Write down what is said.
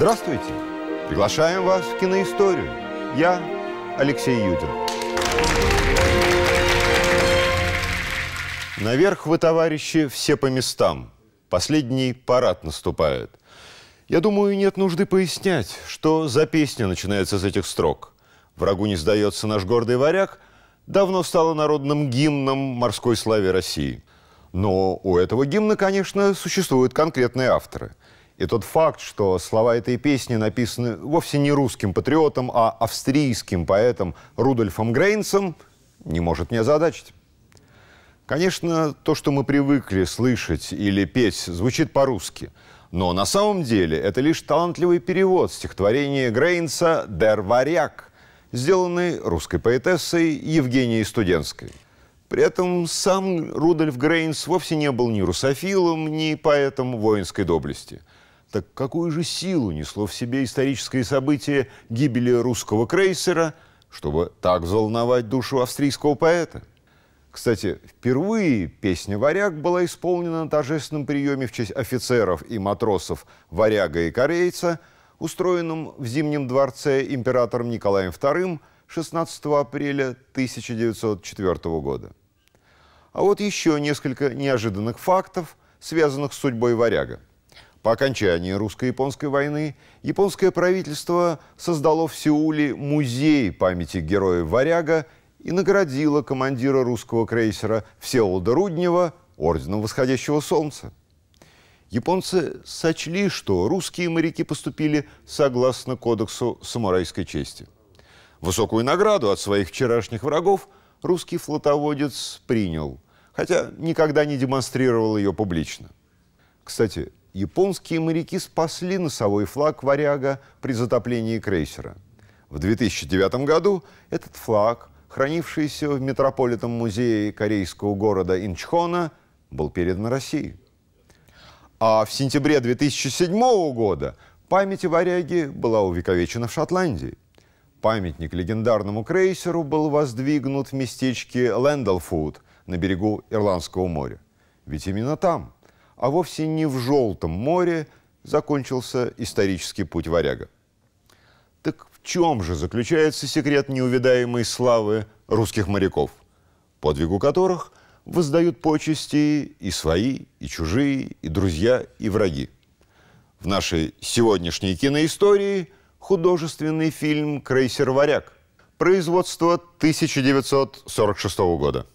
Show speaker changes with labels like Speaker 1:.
Speaker 1: Здравствуйте! Приглашаем вас в киноисторию. Я Алексей Юдин. Наверх вы, товарищи, все по местам. Последний парад наступает. Я думаю, нет нужды пояснять, что за песня начинается с этих строк. «Врагу не сдается наш гордый варяг» давно стала народным гимном морской славе России. Но у этого гимна, конечно, существуют конкретные авторы – и тот факт, что слова этой песни написаны вовсе не русским патриотом, а австрийским поэтом Рудольфом Грейнсом, не может не озадачить. Конечно, то, что мы привыкли слышать или петь, звучит по-русски. Но на самом деле это лишь талантливый перевод стихотворения Грейнса «Дер варяг», сделанный русской поэтессой Евгенией Студенской. При этом сам Рудольф Грейнс вовсе не был ни русофилом, ни поэтом воинской доблести – так какую же силу несло в себе историческое событие гибели русского крейсера, чтобы так волновать душу австрийского поэта? Кстати, впервые песня «Варяг» была исполнена на торжественном приеме в честь офицеров и матросов «Варяга» и «Корейца», устроенном в Зимнем дворце императором Николаем II 16 апреля 1904 года. А вот еще несколько неожиданных фактов, связанных с судьбой «Варяга». По окончании русско-японской войны японское правительство создало в Сеуле музей памяти героя «Варяга» и наградило командира русского крейсера Всеволода Руднева орденом восходящего солнца. Японцы сочли, что русские моряки поступили согласно кодексу самурайской чести. Высокую награду от своих вчерашних врагов русский флотоводец принял, хотя никогда не демонстрировал ее публично. Кстати, японские моряки спасли носовой флаг «Варяга» при затоплении крейсера. В 2009 году этот флаг, хранившийся в Метрополитном музее корейского города Инчхона, был передан России. А в сентябре 2007 года память о «Варяге» была увековечена в Шотландии. Памятник легендарному крейсеру был воздвигнут в местечке Лэндалфуд на берегу Ирландского моря. Ведь именно там – а вовсе не в Желтом море закончился исторический путь варяга. Так в чем же заключается секрет неувидаемой славы русских моряков, подвигу которых воздают почести и свои, и чужие, и друзья, и враги? В нашей сегодняшней киноистории художественный фильм «Крейсер Варяг» производство 1946 года.